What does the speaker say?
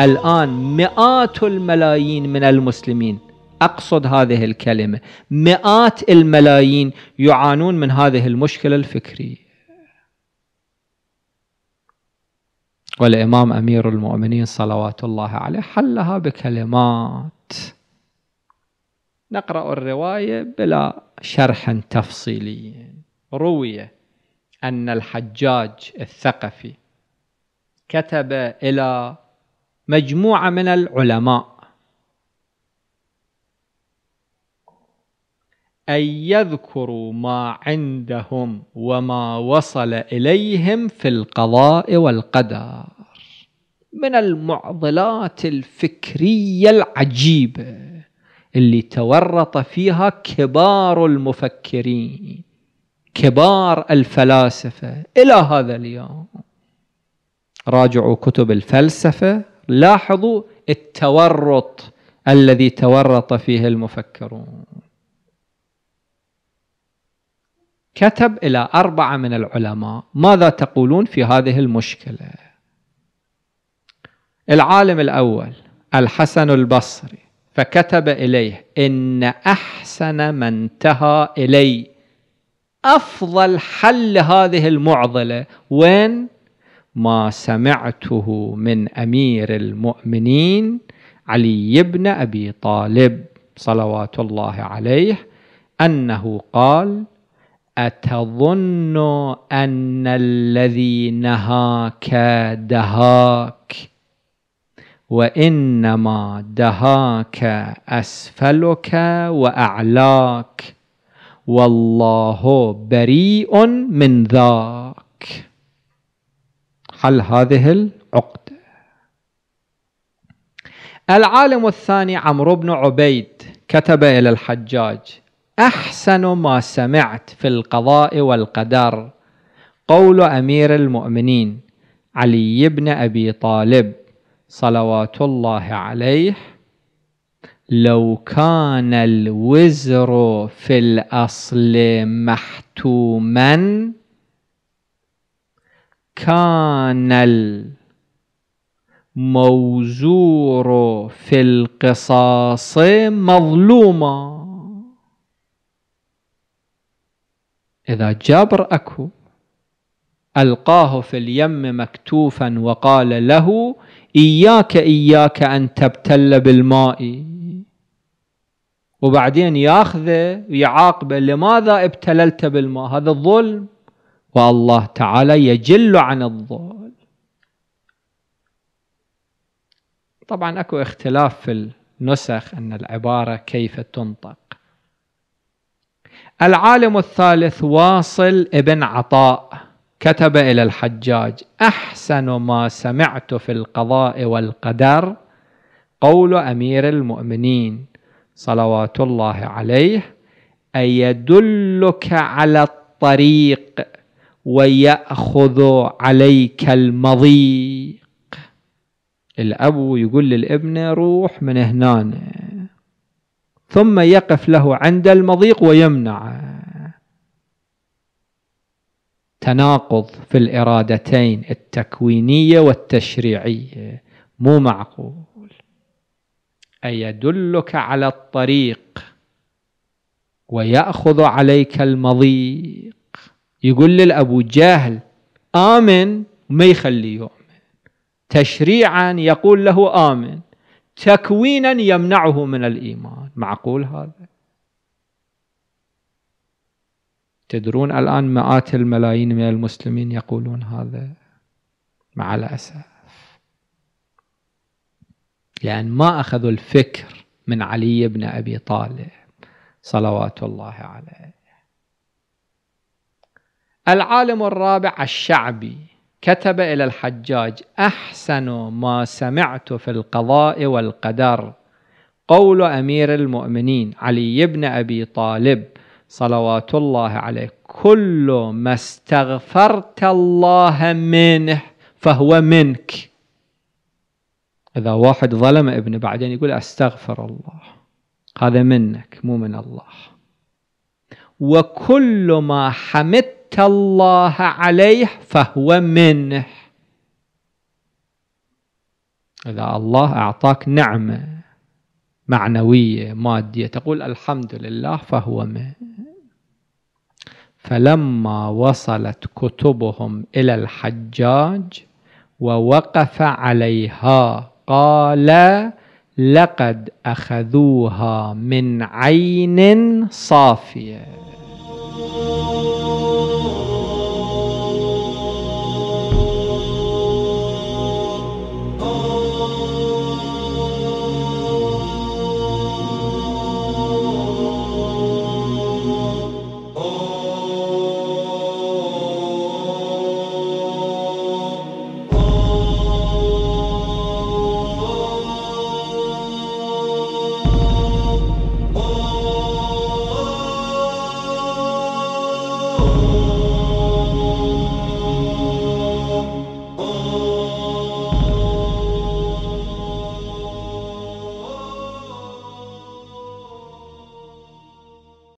الآن مئات الملايين من المسلمين أقصد هذه الكلمة مئات الملايين يعانون من هذه المشكلة الفكرية والإمام أمير المؤمنين صلوات الله عليه حلها بكلمات نقرأ الرواية بلا شرح تفصيلي روي أن الحجاج الثقفي كتب إلى مجموعة من العلماء أن يذكروا ما عندهم وما وصل إليهم في القضاء والقدر من المعضلات الفكرية العجيبة اللي تورط فيها كبار المفكرين كبار الفلاسفة إلى هذا اليوم راجعوا كتب الفلسفة لاحظوا التورط الذي تورط فيه المفكرون كتب إلى أربعة من العلماء ماذا تقولون في هذه المشكلة العالم الأول الحسن البصري فكتب إليه إن أحسن ما انتهى إلي أفضل حل هذه المعضلة وين ما سمعته من امير المؤمنين علي بن ابي طالب صلوات الله عليه انه قال اتظن ان الذي نهاك دهاك وانما دهاك اسفلك واعلاك والله بريء من ذاك حل هذه العقدة العالم الثاني عمرو بن عبيد كتب إلى الحجاج أحسن ما سمعت في القضاء والقدر قول أمير المؤمنين علي بن أبي طالب صلوات الله عليه لو كان الوزر في الأصل محتوما كان الموزور في القصاص مظلوما إذا جابر أكو ألقاه في اليم مكتوفا وقال له إياك إياك أن تبتل بالماء وبعدين ياخذه ويعاقبه لماذا ابتللت بالماء هذا الظلم والله تعالى يجل عن الضال طبعا اكو اختلاف في النسخ ان العباره كيف تنطق العالم الثالث واصل ابن عطاء كتب الى الحجاج احسن ما سمعت في القضاء والقدر قول امير المؤمنين صلوات الله عليه ان يدلك على الطريق ويأخذ عليك المضيق الأب يقول للابن روح من هنا ثم يقف له عند المضيق ويمنعه تناقض في الإرادتين التكوينية والتشريعية مو معقول أيدلك على الطريق ويأخذ عليك المضيق يقول للأبو جهل آمن ما يخليه يؤمن تشريعا يقول له آمن تكوينا يمنعه من الإيمان معقول هذا تدرون الآن مئات الملايين من المسلمين يقولون هذا مع الأسف لأن ما أخذوا الفكر من علي بن أبي طالب صلوات الله عليه العالم الرابع الشعبي كتب إلى الحجاج أحسن ما سمعت في القضاء والقدر قول أمير المؤمنين علي بن أبي طالب صلوات الله عليه كل ما استغفرت الله منه فهو منك إذا واحد ظلم ابنه بعدين يقول أستغفر الله هذا منك مو من الله وكل ما حمدت الله عليه فهو منه إذا الله أعطاك نعمة معنوية مادية تقول الحمد لله فهو منه فلما وصلت كتبهم إلى الحجاج ووقف عليها قال لقد أخذوها من عين صافية